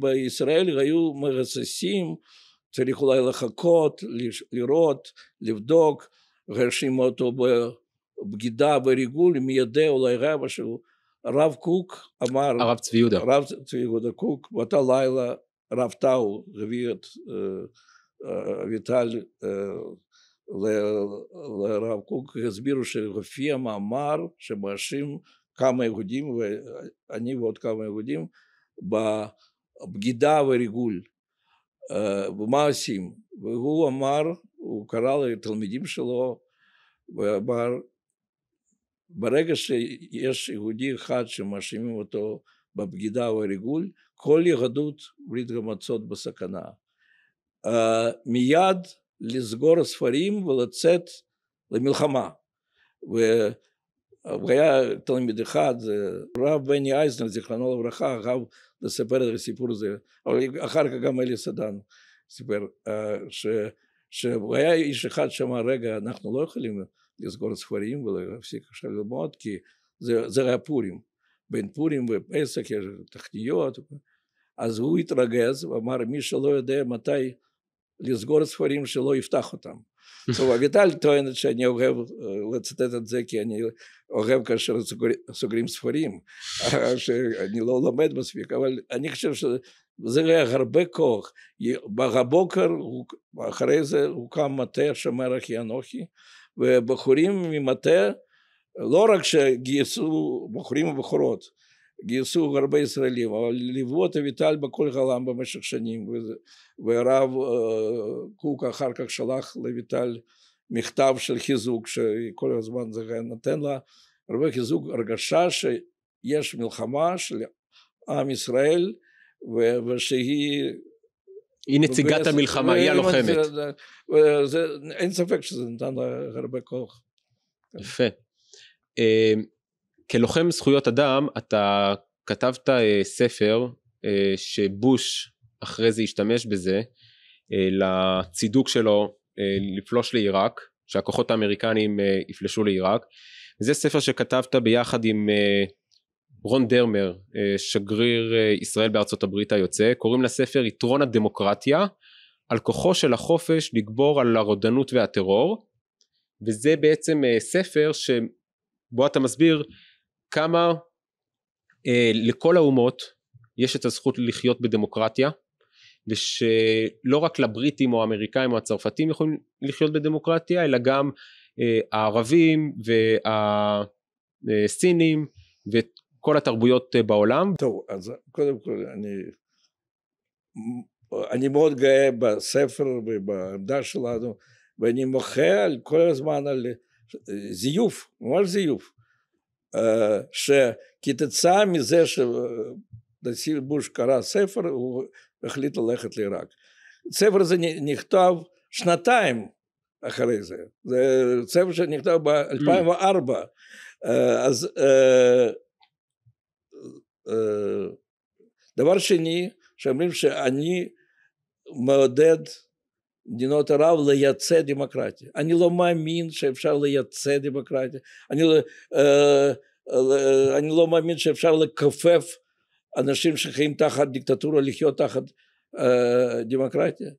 בישראל היו מרססים צריך אולי לחכות לראות לבדוק הרשימו אותו בבגידה וריגול מי יודע אולי רבע שהוא הרב קוק אמר הרב צבי יהודה הרב צבי יהודה קוק באותה לילה רבטאו, הביא את אביטל לרב קוק, הסבירו שהופיע מאמר שמאשים כמה יהודים, ואני ועוד כמה יהודים, בבגידה וריגול. ומה עושים? והוא אמר, הוא קרא לתלמידים שלו, ואמר, ברגע שיש יהודי אחד שמאשימים אותו בבגידה או כל יהדות ברית המועצות בסכנה. Uh, מיד לסגור ספרים ולצאת למלחמה. והיה אה, תלמיד אחד, אה, רב בני אייזנר, זיכרונו לברכה, אהב לספר את הסיפור הזה, אבל אחר כך גם אלי סדן סיפר, uh, שהיה איש אחד שאמר רגע אנחנו לא יכולים לסגור ספרים ולהפסיק עכשיו ללמוד כי זה, זה היה פורים בין פורים ופסח יש תכניות אז הוא התרגז ואמר מי שלא יודע מתי לסגור ספרים שלא יפתח אותם. אביטל טוענת שאני אוהב אה, לצטט את זה כי אני אוהב כאשר סוגרים ספרים, שאני לא לומד מספיק, אבל אני חושב שזה היה הרבה כוח. בבוקר, אחרי זה הוקם מטה שומר אחי אנוכי, ובחורים ממטה לא רק שגייסו בחורים ובחורות, גייסו הרבה ישראלים, אבל לבואות אביטל בכל העולם במשך שנים, והרב אה, קוק אחר כך שלח לאביטל מכתב של חיזוק, שכל הזמן זה נותן לה הרבה חיזוק, הרגשה שיש מלחמה של עם ישראל, ושהיא היא נציגת ובס... המלחמה, היא הלוחמת. אין ספק שזה נתן לה הרבה כוח. יפה. אמ, כלוחם זכויות אדם אתה כתבת אה, ספר אה, שבוש אחרי זה השתמש בזה אה, לצידוק שלו לפלוש לעיראק שהכוחות האמריקנים יפלשו לעיראק זה ספר שכתבת ביחד עם רון דרמר שגריר ישראל בארצות הברית היוצא קוראים לספר יתרון הדמוקרטיה על כוחו של החופש לגבור על הרודנות והטרור וזה בעצם ספר שבו אתה מסביר כמה אה, לכל האומות יש את הזכות לחיות בדמוקרטיה ושלא רק לבריטים או האמריקאים או הצרפתים יכולים לחיות בדמוקרטיה אלא גם אה, הערבים והסינים וכל התרבויות אה, בעולם. טוב אז קודם כל אני אני מאוד גאה בספר ובעמדה שלנו ואני מוחה על כל הזמן על אה, זיוף, ממש זיוף. שכתוצאה מזה שנשיא בוש קרא ספר הוא החליט ללכת לעיראק. הספר הזה נכתב שנתיים אחרי זה, זה ספר שנכתב ב-2004 אז דבר שני שאומרים שאני מעודד מדינות ערב לייצא דמוקרטיה. אני לא מאמין שאפשר לייצא דמוקרטיה. אני, אה, אה, אני לא מאמין שאפשר לכופף אנשים שחיים תחת דיקטטורה לחיות תחת אה, דמוקרטיה.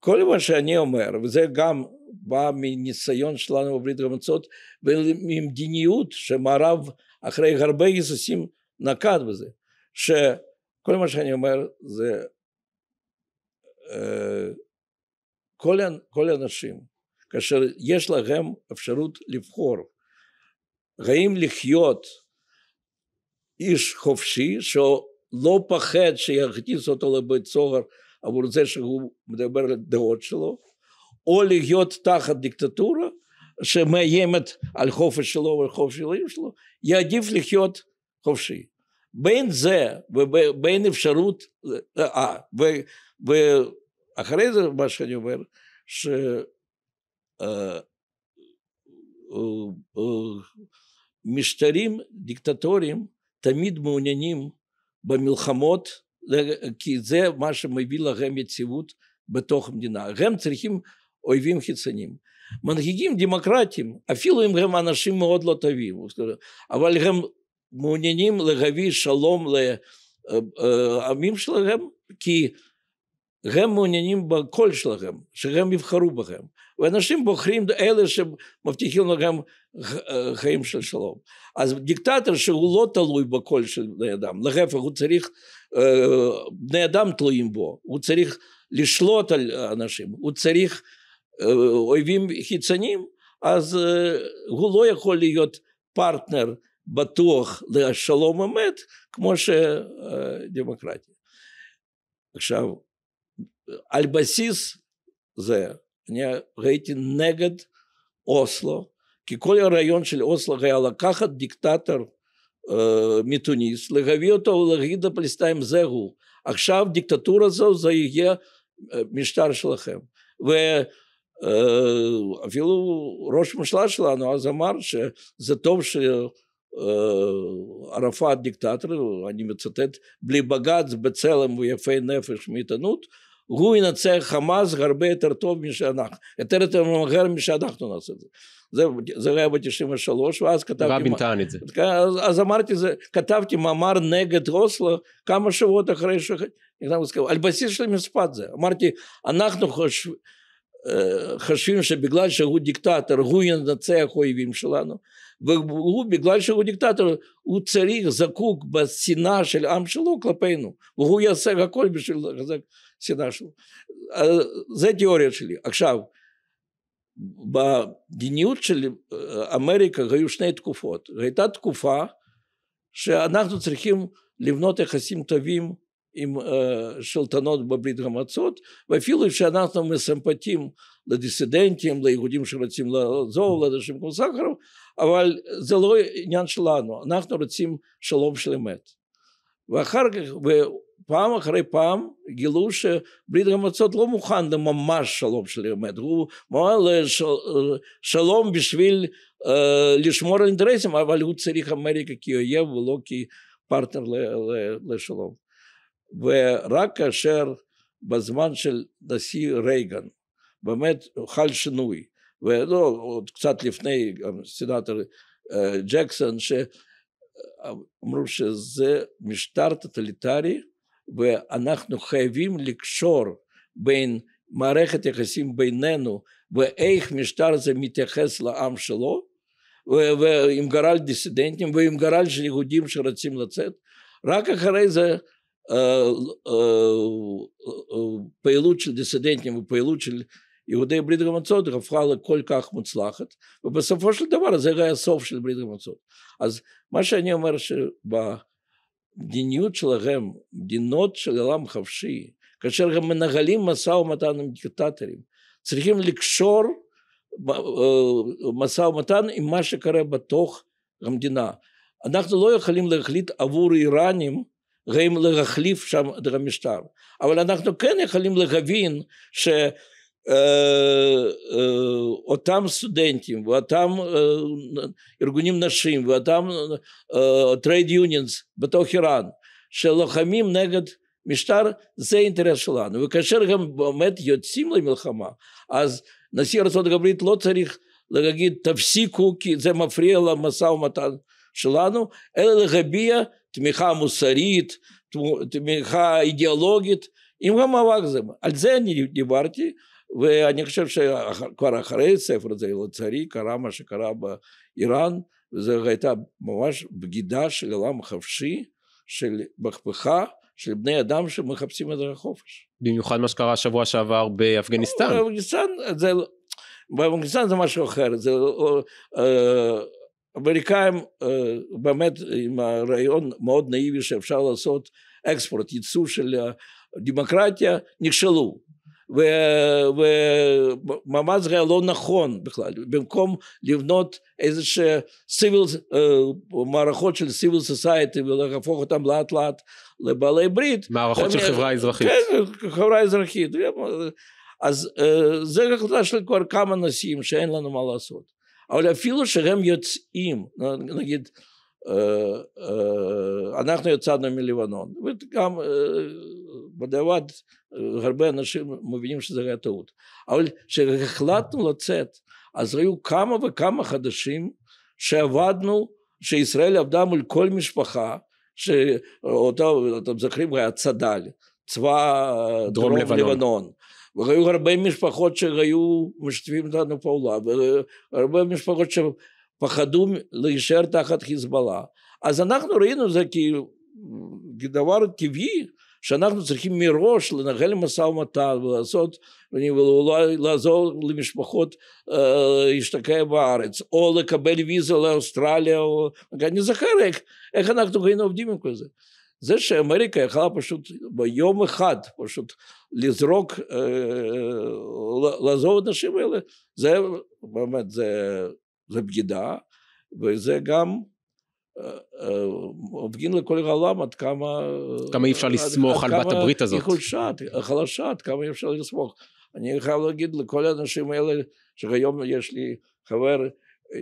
כל מה שאני אומר, וזה גם בא מניסיון שלנו בברית המצות וממדיניות שמערב אחרי הרבה היסוסים נקט בזה, שכל מה שאני אומר זה אה, כל כל האנשים כאשר יש להם אפשרות לבחור האם לחיות איש חופשי שלא פחד שיכניס אותו לבית סוהר עבור זה שהוא מדבר על הדעות שלו או להיות תחת דיקטטורה שמאיימת על חופש שלו ועל חופש של העיר שלו, יעדיף לחיות חופשי. בין זה ובין אפשרות, אה, אחרי זה מה שאני אומר, ש... אה, אה, אה, משטרים דיקטטוריים תמיד מעוניינים במלחמות, כי זה מה שמביא להם יציבות בתוך המדינה. הם צריכים אויבים חיצוניים. מנהיגים דמוקרטיים, אפילו אם הם אנשים מאוד לא טובים, אבל הם מעוניינים להביא שלום לעמים שלהם, כי הם מעוניינים בקול שלכם, שהם יבחרו בכם. ואנשים בוחרים אלה שמבטיחים לכם אה, חיים של שלום. אז דיקטטור שהוא לא תלוי בקול של בני אדם, להפך הוא צריך, אה, בני אדם תלויים בו, הוא צריך לשלוט על אנשים, הוא צריך אה, אויבים חיצוניים, אז הוא לא יכול להיות פרטנר בטוח לשלום אמת כמו שדמוקרטיה. עכשיו על בסיס זה אני ראיתי נגד אוסלו, כי כל הרעיון של אוסלו היה לקחת דיקטטור אה, מתוניס, להביא אותו ולהגיד לפלסטינים זהו, עכשיו דיקטטורה זו זה יהיה משטר שלכם. ואפילו ראש הממשלה שלנו אז אמר שזה טוב ש... ערפאת דיקטטור, אני מצטט, בלי בג"ץ, בצלם ויפי נפש מעיתונות, הוא ינצח חמאס הרבה יותר טוב משאנחנו, יותר יותר מהר משאנחנו נעשה את זה. זה, זה היה ב-93, ואז כתבתי... רבין טען את זה. אז, אז אמרתי זה, כתבתי מאמר נגד אוסלו כמה שבועות אחרי ש... על בסיס של משפט זה. אמרתי, אנחנו חושבים... אה, חושבים שבגלל שהוא דיקטטור הוא ינצח אויבים שלנו והוא בגלל שהוא דיקטטור הוא צריך זקוק בשנאה של העם שלו כלפינו והוא יעשה הכל בשביל לחזק סידרנו. זה תיאוריה שלי. עכשיו, במדיניות של אמריקה היו שני תקופות. הייתה תקופה שאנחנו צריכים לבנות יחסים טובים עם שלטונות בברית המועצות, ואפילו שאנחנו מסמפתים לדיסידנטים, ליהודים שרוצים לעזוב, לאנשים כמו סחרוב, אבל זה לא עניין שלנו, אנחנו רוצים שלום של אמת. ואחר כך, פעם אחרי פעם גילו שברית המועצות לא מוכן לממש שלום של אמת, הוא מועל שלום בשביל אה, לשמור על אינטרסים, אבל הוא צריך אמריקה כאויב ולא כפרטנר לשלום. ורק כאשר בזמן של נשיא רייגן באמת חל שינוי, ולא עוד קצת לפני סנאטור אה, ג'קסון, שאמרו שזה משטר טוטליטרי ואנחנו חייבים לקשור בין מערכת יחסים בינינו ואיך משטר זה מתייחס לעם שלו ועם גרל דיסידנטים ועם גרל של יהודים שרוצים לצאת רק אחרי זה אה, אה, אה, פעילות של דיסידנטים ופעילות של יהודי ברית המצות הפכה לכל כך מוצלחת ובסופו של דבר זה היה הסוף של ברית המצות אז מה שאני אומר שב... המדיניות שלכם, מדינות של עולם חופשי, כאשר הם מנהלים משא ומתן עם דיקטטורים, צריכים לקשור אה, משא ומתן עם מה שקורה בתוך המדינה. אנחנו לא יכולים להחליט עבור איראנים האם להחליף לא שם את המשטר, אבל אנחנו כן יכולים להבין ש... אותם סטודנטים ואותם ארגונים נשים ואותם טרייד יוניונס בתוך איראן שלוחמים נגד משטר זה אינטרס שלנו וכאשר הם באמת יוצאים למלחמה אז נשיא ארה"ב לא צריך להגיד תפסיקו כי זה מפריע למשא ומתן שלנו אלא להביע תמיכה מוסרית תמיכה אידיאולוגית עם המאבק הזה על זה אני דיברתי ואני חושב שכבר אחרי הספר הזה לצערי קרה מה שקרה באיראן וזו הייתה ממש בגידה של עולם חופשי של מהפכה של בני אדם שמחפשים את החופש. במיוחד מה שקרה שבוע שעבר באפגניסטן. באפגניסטן זה, לא, באפגניסטן זה משהו אחר, זה לא, אה, אמריקאים אה, באמת עם הרעיון מאוד נאיבי שאפשר לעשות אקספורט, ייצוא של אה, דמוקרטיה, נכשלו. ומעמד זה היה לא נכון בכלל במקום לבנות איזה שסיביל אה, מערכות של סיביל סוסייטי ולהפוך אותם לאט לאט לבעלי ברית מערכות של חברה אזרחית כן חברה אזרחית אז אה, זה החלטה של כבר כמה נושאים שאין לנו מה לעשות אבל אפילו שהם יוצאים נגיד אה, אה, אנחנו יצאנו מלבנון וגם אה, בדיעבד הרבה אנשים מבינים שזה היה טעות אבל כשהחלטנו לצאת אז היו כמה וכמה חדשים שעבדנו שישראל עבדה מול כל משפחה שאותו אתם זוכרים היה צד"ל צבא דרום, דרום לבנון, לבנון. והיו הרבה משפחות שהיו משתפים איתנו פעולה והרבה משפחות ש... פחדו להישאר תחת חיזבאללה. אז אנחנו ראינו את זה כדבר טבעי, שאנחנו צריכים מראש לנהל משא ומתן ולעשות, ואולי לא, לא לעזור למשפחות אה, להשתקע בארץ, או לקבל ויזה לאוסטרליה, או... אני זוכר איך, איך אנחנו היינו עובדים עם כל זה. זה שאמריקה יכלה פשוט ביום אחד פשוט לזרוק, אה, לעזוב את האנשים האלה, זה באמת, זה זה בגידה, וזה גם אה, אה, מפגין לכל העולם עד כמה... אה, כמה אי אפשר לסמוך על בת הברית הזאת. כמה היא חולשה, חלשה, עד כמה אי אפשר לסמוך. אני חייב להגיד לכל האנשים האלה, שהיום יש לי חבר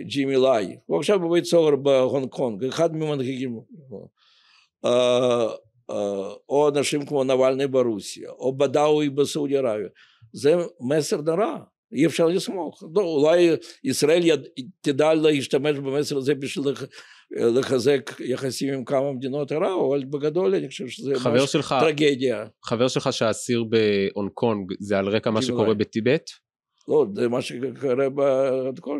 ג'ימי לאי, הוא עכשיו בבית סוהר בהונג קונג, אחד ממנהיגים, או אנשים כמו נבלני ברוסיה, או בדאווי בסעודיה ערביה. זה מסר נורא. אי אפשר לסמוך. לא, אולי ישראל יד, תדע להשתמש במסר הזה בשביל לח, לחזק יחסים עם כמה מדינות ערב, אבל בגדול אני חושב שזה ממש שלך, טרגדיה. חבר שלך שהאסיר בהונג קונג, זה על רקע מה שקורה בטיבט? לא, זה מה שקורה עד כה,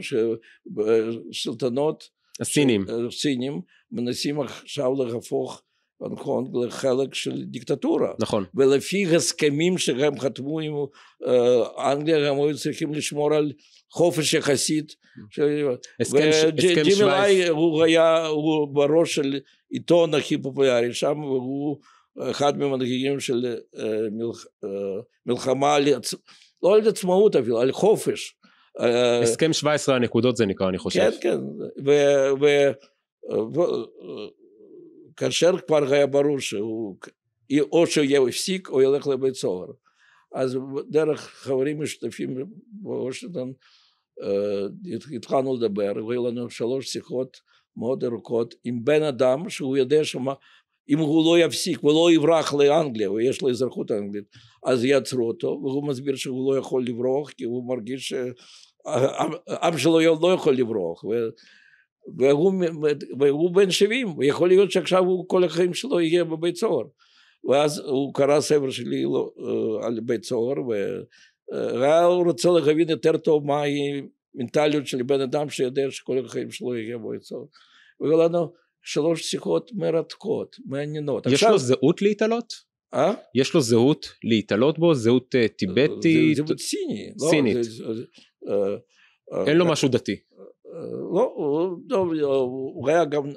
ששלטונות הסינים. אה, סינים מנסים עכשיו להפוך הונג נכון? לחלק של דיקטטורה. נכון. ולפי הסכמים שהם חתמו עם אה, אנגליה הם היו צריכים לשמור על חופש יחסית. וג'ימי לי הוא היה הוא בראש של עיתון הכי פופולרי שם והוא אחד ממנהיגים של אה, אה, מלחמה על לא על עצמאות אפילו על חופש. הסכם 17 הנקודות זה נקרא אני חושב. כן כן. כאשר כבר היה ברור שהוא או שהוא יהיה הפסיק או ילך לבית סוהר אז דרך חברים משותפים בוושינגטון אה, התחלנו לדבר היו לנו שלוש שיחות מאוד ארוכות עם בן אדם שהוא יודע שמה אם הוא לא יפסיק ולא יברח לאנגליה, ויש לו אזרחות אנגלית, אז יעצרו אותו, והוא מסביר שהוא לא יכול לברוח, כי הוא מרגיש שהעם שלו לא יכול לברוח, והוא, והוא בן 70, יכול להיות שעכשיו הוא כל החיים שלו יהיה בבית סוהר. ואז הוא קרא ספר שלי לא, אה, על בית סוהר, והוא אה, רוצה להבין יותר טוב מהי מנטליות של בן אדם שיודע שכל החיים שלו יהיה בבית סוהר. והיו לנו שלוש שיחות מרתקות, מעניינות. יש עכשיו... לו זהות להתעלות? אה? יש לו זהות להתעלות בו? זהות אה, טיבטית? זהות סינית. לא? סינית. אין לו משהו דתי. לא, הוא, טוב, הוא היה גם,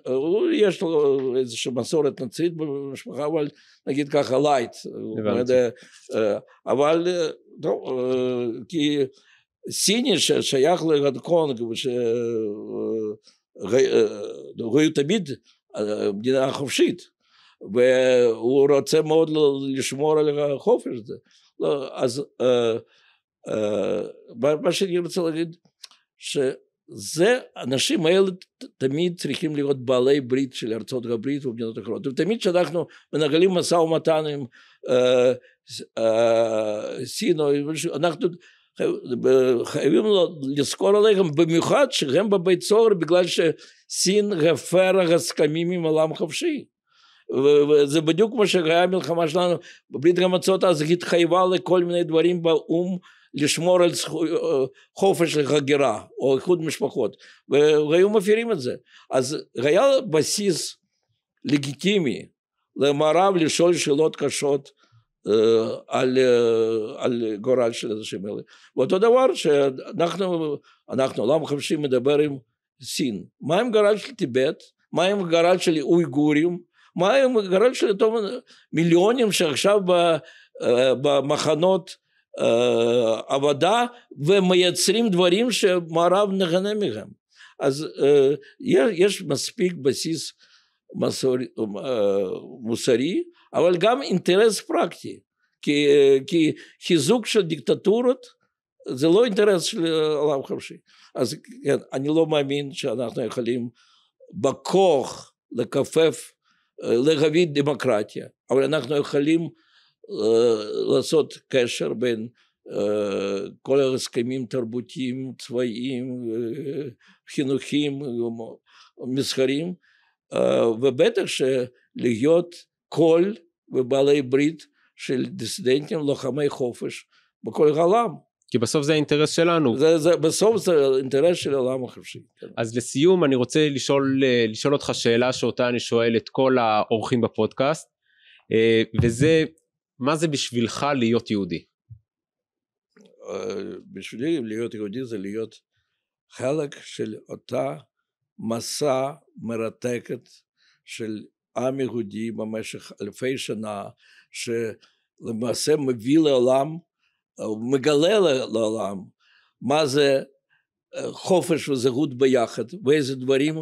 יש לו איזושהי מסורת נוצרית במשפחה, אבל נגיד ככה לייט, אה, אבל אה, טוב, אה, כי סיני ששייך לגדקונג, ראו תמיד מדינה חופשית, והוא רוצה מאוד לשמור על החופש הזה. לא, אז מה שאני רוצה להגיד, ש... זה, האנשים האלה תמיד צריכים להיות בעלי ברית של ארצות הברית ומדינות אחרות. ותמיד כשאנחנו מנהלים משא ומתן עם אה, אה, סינו, אנחנו חייבים לזכור עליהם, במיוחד שהם בבית סוהר בגלל שסין הפרה הסכמים עם עולם חופשי. וזה בדיוק כמו שהיה המלחמה שלנו, ברית המצות אז התחייבה לכל מיני דברים באו"ם לשמור על אה, חופש לחגירה או איחוד משפחות והיו מפירים את זה אז היה בסיס לגיטימי למערב לשאול שאלות קשות אה, על, אה, על גורל של אנשים האלה ואותו דבר שאנחנו אנחנו עולם החמישי מדבר עם סין מה עם גורל של טיבט מה עם גורל של אויגורים מה עם גורל של אותם מיליונים שעכשיו במחנות אה, עבודה ומייצרים דברים שמערב נהנה מהם. אז אה, יש מספיק בסיס מסור, אה, מוסרי, אבל גם אינטרס פרקטי, כי, כי חיזוק של דיקטטורות זה לא אינטרס של עולם חופשי. אז כן, אני לא מאמין שאנחנו יכולים בכוח לכופף, להביא דמוקרטיה, אבל אנחנו יכולים Э, לעשות קשר בין אה, כל ההסכמים תרבותיים, צבאיים, אה, חינוכיים, מסחרים, אה, ובטח שלהיות קול ובעלי ברית של דיסידנטים, לוחמי חופש בכל העולם. כי בסוף זה האינטרס שלנו. זה, זה, בסוף זה האינטרס של העולם החופשי. כן. אז לסיום אני רוצה לשאול, לשאול אותך שאלה שאותה אני שואל את כל האורחים בפודקאסט וזה מה זה בשבילך להיות יהודי? אה, בשבילי להיות יהודי זה להיות חלק של אותה מסע מרתקת של עם יהודי במשך אלפי שנה, שלמעשה מביא לעולם, אה, מגלה לעולם, מה זה אה, חופש וזהות ביחד, ואיזה דברים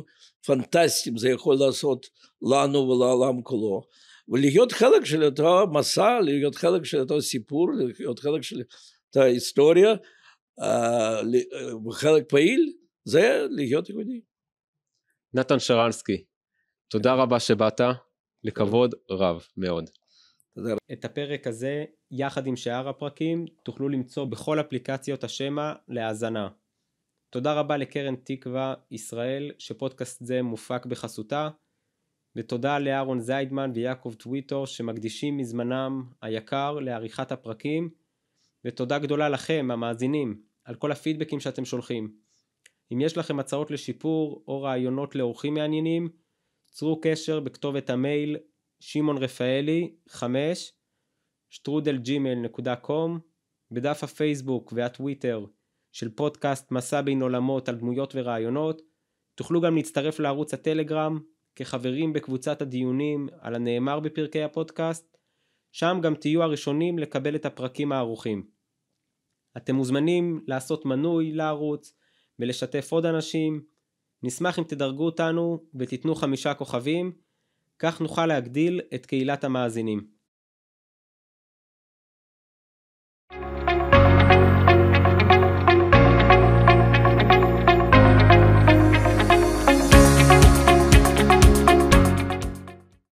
פנטסטיים זה יכול לעשות לנו ולעולם כולו. ולהיות חלק של אותו מסע, להיות חלק של אותו סיפור, להיות חלק של אותה היסטוריה, אה, אה, חלק פעיל, זה להיות יהודי. נתן שרנסקי, תודה רבה שבאת, לכבוד רב מאוד. את הפרק הזה, יחד עם שאר הפרקים, תוכלו למצוא בכל אפליקציות השמע להאזנה. תודה רבה לקרן תקווה ישראל, שפודקאסט זה מופק בחסותה. ותודה לאהרון זיידמן ויעקב טוויטו שמקדישים מזמנם היקר לעריכת הפרקים, ותודה גדולה לכם, המאזינים, על כל הפידבקים שאתם שולחים. אם יש לכם הצעות לשיפור או רעיונות לאורחים מעניינים, צרו קשר בכתובת המייל שמעון רפאלי 5 strudelgmail.com בדף הפייסבוק והטוויטר של פודקאסט מסע בין עולמות על דמויות ורעיונות תוכלו גם להצטרף לערוץ הטלגרם כחברים בקבוצת הדיונים על הנאמר בפרקי הפודקאסט, שם גם תהיו הראשונים לקבל את הפרקים הערוכים. אתם מוזמנים לעשות מנוי לערוץ ולשתף עוד אנשים. נשמח אם תדרגו אותנו ותיתנו חמישה כוכבים, כך נוכל להגדיל את קהילת המאזינים.